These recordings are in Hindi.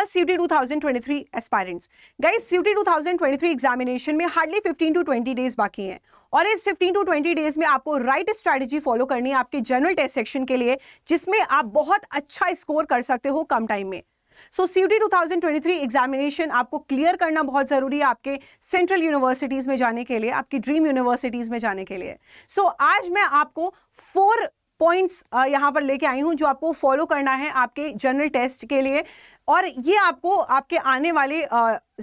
पास CUET 2023 aspirants guys CUET 2023 examination में हार्डली 15 टू 20 डेज बाकी हैं और इस 15 टू 20 डेज में आपको राइट स्ट्रैटेजी फॉलो करनी है आपके जनरल टेस्ट सेक्शन के लिए जिसमें आप बहुत अच्छा स्कोर कर सकते हो कम टाइम में सो सी टी टू एग्जामिनेशन आपको क्लियर करना बहुत ज़रूरी है आपके सेंट्रल यूनिवर्सिटीज़ में जाने के लिए आपकी ड्रीम यूनिवर्सिटीज़ में जाने के लिए सो so, आज मैं आपको फोर पॉइंट्स uh, यहाँ पर लेके आई हूँ जो आपको फॉलो करना है आपके जनरल टेस्ट के लिए और ये आपको आपके आने वाले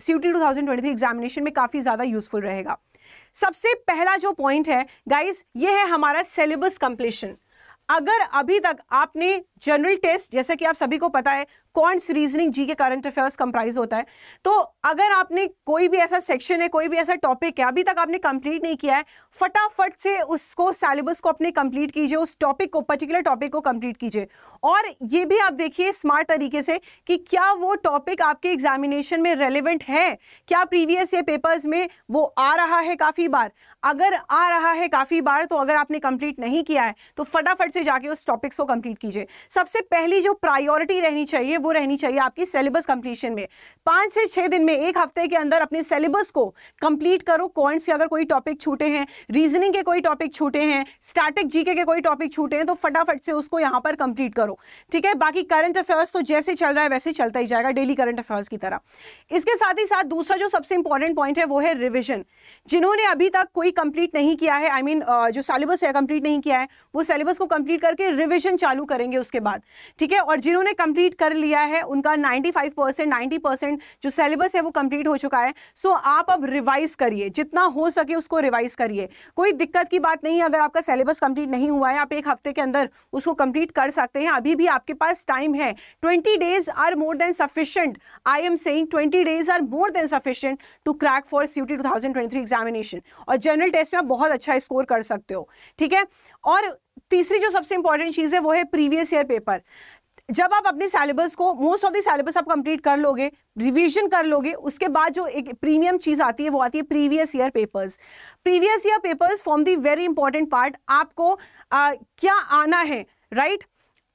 सी टी एग्जामिनेशन में काफ़ी ज़्यादा यूजफुल रहेगा सबसे पहला जो पॉइंट है गाइज ये है हमारा सिलेबस कंप्लीशन अगर अभी तक आपने जनरल टेस्ट जैसा कि आप सभी को पता है क्वांट्स रीजनिंग जी के करंट अफेयर्स कंप्राइज होता है तो अगर आपने कोई भी ऐसा सेक्शन है कोई भी ऐसा टॉपिक है अभी तक आपने कंप्लीट नहीं किया है फटाफट से उसको सेलेबस को अपने कंप्लीट कीजिए उस टॉपिक को पर्टिकुलर टॉपिक को कंप्लीट कीजिए और ये भी आप देखिए स्मार्ट तरीके से कि क्या वो टॉपिक आपके एग्जामिनेशन में रेलिवेंट है क्या प्रीवियस ये पेपर्स में वो आ रहा है काफ़ी बार अगर आ रहा है काफ़ी बार तो अगर आपने कंप्लीट नहीं किया है तो फटाफट से जाके उस टॉपिक्स को कंप्लीट कीजिए सबसे पहली जो प्रायोरिटी रहनी चाहिए वो रहनी चाहिए आपकी सिलेबस कंप्लीशन में पाँच से छः दिन में एक हफ्ते के अंदर अपने सिलेबस को कंप्लीट करो कॉइंट्स के अगर कोई टॉपिक छूटे हैं रीजनिंग के कोई टॉपिक छूटे हैं स्टैटिक जीके के कोई टॉपिक छूटे हैं तो फटाफट से उसको यहाँ पर कंप्लीट करो ठीक है बाकी करंट अफेयर्स तो जैसे चल रहा है वैसे चलता ही जाएगा डेली करंट अफेयर्स की तरह इसके साथ ही साथ दूसरा जो सबसे इंपॉर्टेंट पॉइंट है वो है रिविजन जिन्होंने अभी तक कोई कंप्लीट नहीं किया है आई I मीन mean, जो सिलेबस है कंप्लीट नहीं किया है वो सिलेबस को कंप्लीट करके रिविजन चालू करेंगे उसके बाद ठीक है और जिन्होंने कंप्लीट कर लिया किया है उनका 95 परसेंट नाइन्टी परसेंट जो सिलेबस है वो कंप्लीट हो चुका है सो so, आप अब रिवाइज करिए जितना हो सके उसको रिवाइज करिए कोई दिक्कत की बात नहीं है अगर आपका सिलेबस कंप्लीट नहीं हुआ है आप एक हफ्ते के अंदर उसको कंप्लीट कर सकते हैं अभी भी आपके पास टाइम है twenty days are more than sufficient I am saying twenty days are more than sufficient to crack for C T examination और जनरल टेस्ट में आप बहुत अच्छा स्कोर कर सकते हो ठीक है और तीसरी जो सबसे इंपॉर्टेंट चीज़ है वो है प्रीवियस ईयर पेपर जब आप अपने सिलेबस को मोस्ट ऑफ द सिलेबस आप कंप्लीट कर लोगे रिवीजन कर लोगे उसके बाद जो एक प्रीमियम चीज़ आती है वो आती है previous year papers previous year papers form the very important part आपको आ, क्या आना है राइट right?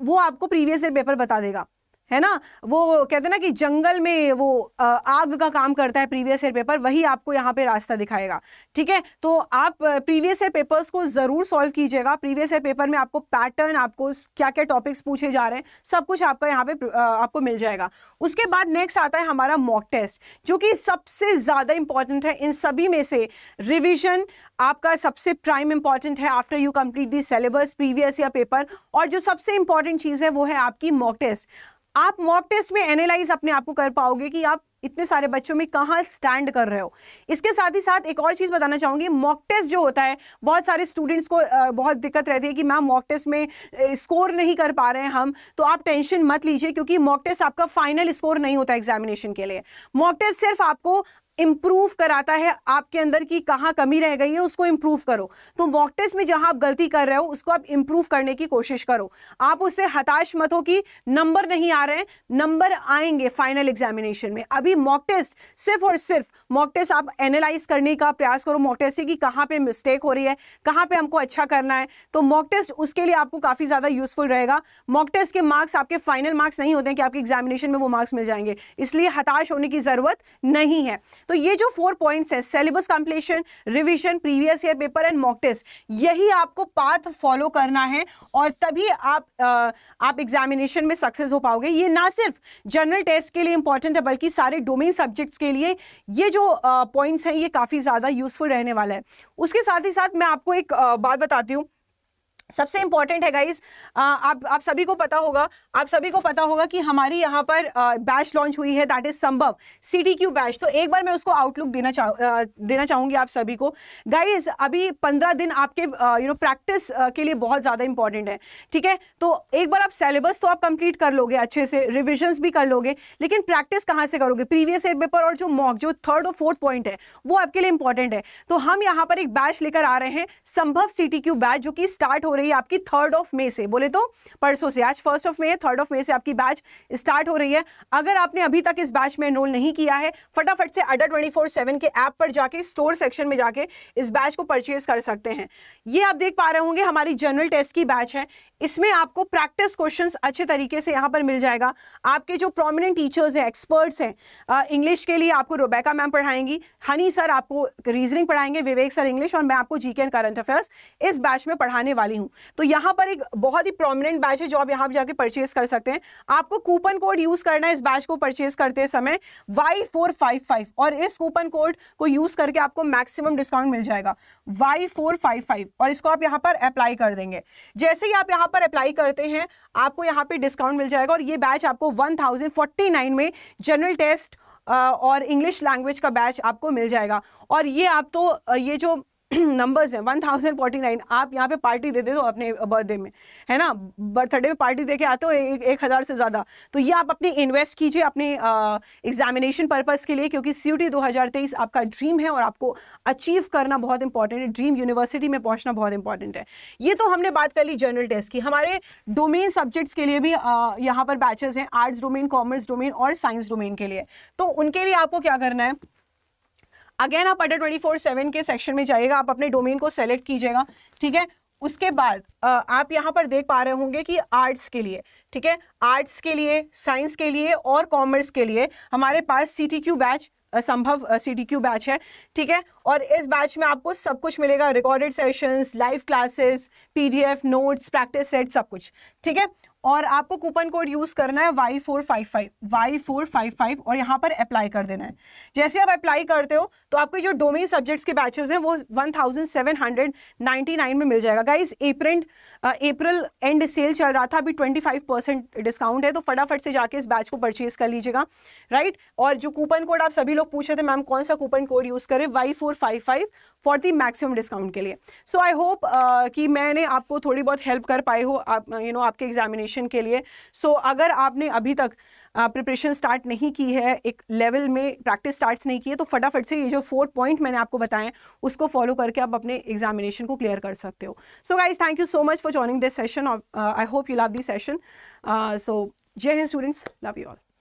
वो आपको प्रीवियस ईयर पेपर बता देगा है ना वो कहते हैं ना कि जंगल में वो आग का काम करता है प्रीवियस ईयर पेपर वही आपको यहाँ पे रास्ता दिखाएगा ठीक है तो आप प्रीवियस ईयर पेपर्स को ज़रूर सॉल्व कीजिएगा प्रीवियस ईयर पेपर में आपको पैटर्न आपको क्या क्या टॉपिक्स पूछे जा रहे हैं सब कुछ आपका यहाँ पे आपको मिल जाएगा उसके बाद नेक्स्ट आता है हमारा मॉक टेस्ट जो कि सबसे ज़्यादा इंपॉर्टेंट है इन सभी में से रिविजन आपका सबसे प्राइम इंपॉर्टेंट है after you complete this syllabus previous year paper और जो सबसे इंपॉर्टेंट चीज़ है वो है आपकी मॉक टेस्ट आप मॉक टेस्ट में एनालाइज अपने आप को कर पाओगे कि आप इतने सारे बच्चों में कहाँ स्टैंड कर रहे हो इसके साथ ही साथ एक और चीज़ बताना चाहूँगी मॉक टेस्ट जो होता है बहुत सारे स्टूडेंट्स को बहुत दिक्कत रहती है कि मैम मॉक टेस्ट में स्कोर नहीं कर पा रहे हैं हम तो आप टेंशन मत लीजिए क्योंकि मॉक टेस्ट आपका फाइनल स्कोर नहीं होता एग्जामिनेशन के लिए मॉक टेस्ट सिर्फ आपको इम्प्रूव कराता है आपके अंदर की कहाँ कमी रह गई है उसको इम्प्रूव करो तो मॉक टेस्ट में जहाँ आप गलती कर रहे हो उसको आप इम्प्रूव करने की कोशिश करो आप उससे हताश मत हो कि नंबर नहीं आ रहे हैं नंबर आएंगे फाइनल एग्जामिनेशन में अभी मॉक टेस्ट सिर्फ और सिर्फ मॉक टेस्ट आप एनालाइज करने का प्रयास करो मॉक टेस्ट से कि कहाँ पर मिस्टेक हो रही है कहाँ पर हमको अच्छा करना है तो मॉक टेस्ट उसके लिए आपको काफ़ी ज़्यादा यूजफुल रहेगा मॉक टेस्ट के मार्क्स आपके फाइनल मार्क्स नहीं होते हैं कि आपके एग्जामिनेशन में वो मार्क्स मिल जाएंगे इसलिए हताश होने की ज़रूरत नहीं है तो ये जो फोर पॉइंट्स हैं syllabus completion revision previous year paper and mock test यही आपको पाथ फॉलो करना है और तभी आप आ, आप एग्जामिनेशन में सक्सेस हो पाओगे ये ना सिर्फ जनरल टेस्ट के लिए इंपॉर्टेंट है बल्कि सारे डोमेन सब्जेक्ट्स के लिए ये जो पॉइंट्स हैं ये काफ़ी ज़्यादा यूजफुल रहने वाला है उसके साथ ही साथ मैं आपको एक आ, बात बताती हूँ सबसे इम्पॉर्टेंट है गाइज आप आप सभी को पता होगा आप सभी को पता होगा कि हमारी यहाँ पर बैच लॉन्च हुई है दैट इज संभव सी डी क्यू बैच तो एक बार मैं उसको आउटलुक देना चाहू देना चाहूँगी आप सभी को गाइज अभी पंद्रह दिन आपके यू नो प्रैक्टिस के लिए बहुत ज़्यादा इंपॉर्टेंट है ठीक है तो एक बार आप सेलेबस तो आप कंप्लीट कर लोगे अच्छे से रिविजन्स भी कर लोगे लेकिन प्रैक्टिस कहाँ से करोगे प्रीवियस ईयर पेपर और जो मॉक जो थर्ड और फोर्थ पॉइंट है वो आपके लिए इंपॉर्टेंट है तो हम यहाँ पर एक बैच लेकर आ रहे हैं संभव सी टी क्यू बैच जो कि स्टार्ट हो रही रही है आपकी थर्ड ऑफ मे से बोले तो परसों से आज फर्स्ट ऑफ मे है थर्ड ऑफ मे से आपकी बैच स्टार्ट हो रही है अगर आपने अभी तक इस बैच में एनरोल नहीं किया है फटाफट से अड्डा ट्वेंटी फोर सेवन के ऐप पर जाके स्टोर सेक्शन में जाके इस बैच को परचेज कर सकते हैं ये आप देख पा रहे होंगे हमारी जनरल टेस्ट की बैच है इसमें आपको प्रैक्टिस क्वेश्चंस अच्छे तरीके से यहाँ पर मिल जाएगा आपके जो प्रोमिनेंट टीचर्स हैं एक्सपर्ट्स हैं इंग्लिश के लिए आपको रोबेका मैम पढ़ाएंगी हनी सर आपको रीजनिंग पढ़ाएंगे विवेक सर इंग्लिश और मैं आपको जीके एंड करंट अफेयर्स इस बैच में पढ़ाने वाली हूँ तो यहाँ पर एक बहुत ही प्रोमिनेंट बैच है जो आप यहाँ पर जाके परचेज कर सकते हैं आपको कूपन कोड यूज करना है इस बैच को परचेज करते समय वाई फोर फाइव फाइव और इस कूपन कोड को यूज करके आपको मैक्सिमम डिस्काउंट मिल जाएगा वाई फोर फाइव फाइव और इसको आप यहाँ पर अप्लाई कर देंगे जैसे ही आप यहाँ पर अप्लाई करते हैं आपको यहाँ पर डिस्काउंट मिल जाएगा और ये बैच आपको वन में जनरल टेस्ट और इंग्लिश लैंग्वेज का बैच आपको मिल जाएगा और ये आप तो ये जो नंबर्स हैं वन थाउजेंड फोर्टी नाइन आप यहाँ पे पार्टी दे दे दो अपने बर्थडे में है ना बर्थडे में पार्टी दे के आते हो एक, एक हज़ार से ज़्यादा तो ये आप अपने इन्वेस्ट कीजिए अपने एग्जामिनेशन पर्पज़ के लिए क्योंकि सी यू आपका ड्रीम है और आपको अचीव करना बहुत इंपॉर्टेंट है ड्रीम यूनिवर्सिटी में पहुँचना बहुत इंपॉर्टेंट है ये तो हमने बात कर ली जनरल टेस्ट की हमारे डोमेन सब्जेक्ट्स के लिए भी यहाँ पर बैचेज़ हैं आर्ट्स डोमेन कॉमर्स डोमेन और साइंस डोमेन के लिए तो उनके लिए आपको क्या करना है अगेन आप अंडर ट्वेंटी फोर सेवन के सेक्शन में जाइएगा आप अपने डोमेन को सेलेक्ट कीजिएगा ठीक है उसके बाद आप यहाँ पर देख पा रहे होंगे कि आर्ट्स के लिए ठीक है आर्ट्स के लिए साइंस के लिए और कॉमर्स के लिए हमारे पास C T Q batch Sambhav C T Q batch है ठीक है और इस बैच में आपको सब कुछ मिलेगा recorded sessions live classes PDF notes practice set सब कुछ ठीक है और आपको कूपन कोड यूज़ करना है Y four five five Y four five five और यहाँ पर अप्लाई कर देना है जैसे आप अप्लाई करते हो तो आपके जो डोमेन सब्जेक्ट्स के बैचेस हैं वो one thousand seven hundred ninety nine में मिल जाएगा गाइज अप्रैंड अप्रैल एंड सेल चल रहा था अभी ट्वेंटी फाइव परसेंट डिस्काउंट है तो फटाफट से जाके इस बैच को परचेज कर लीजिएगा राइट और जो कूपन कोड आप सभी लोग पूछ रहे थे मैम कौन सा कूपन कोड यूज़ करें Y four five five for the maximum discount के लिए सो आई होप कि मैंने आपको थोड़ी बहुत हेल्प कर पाई हो आप यू you नो know, आपके एग्जामिनेशन प्रिपरेशन के लिए सो so, अगर आपने अभी तक प्रिपरेशन स्टार्ट नहीं की है एक लेवल में प्रैक्टिस स्टार्ट नहीं की है तो फटाफट से ये जो फोर पॉइंट मैंने आपको बताए उसको फॉलो करके आप अपने एग्जामिनेशन को क्लियर कर सकते हो so guys thank you so much for joining this session I hope you love this session so Jai Hind students love you all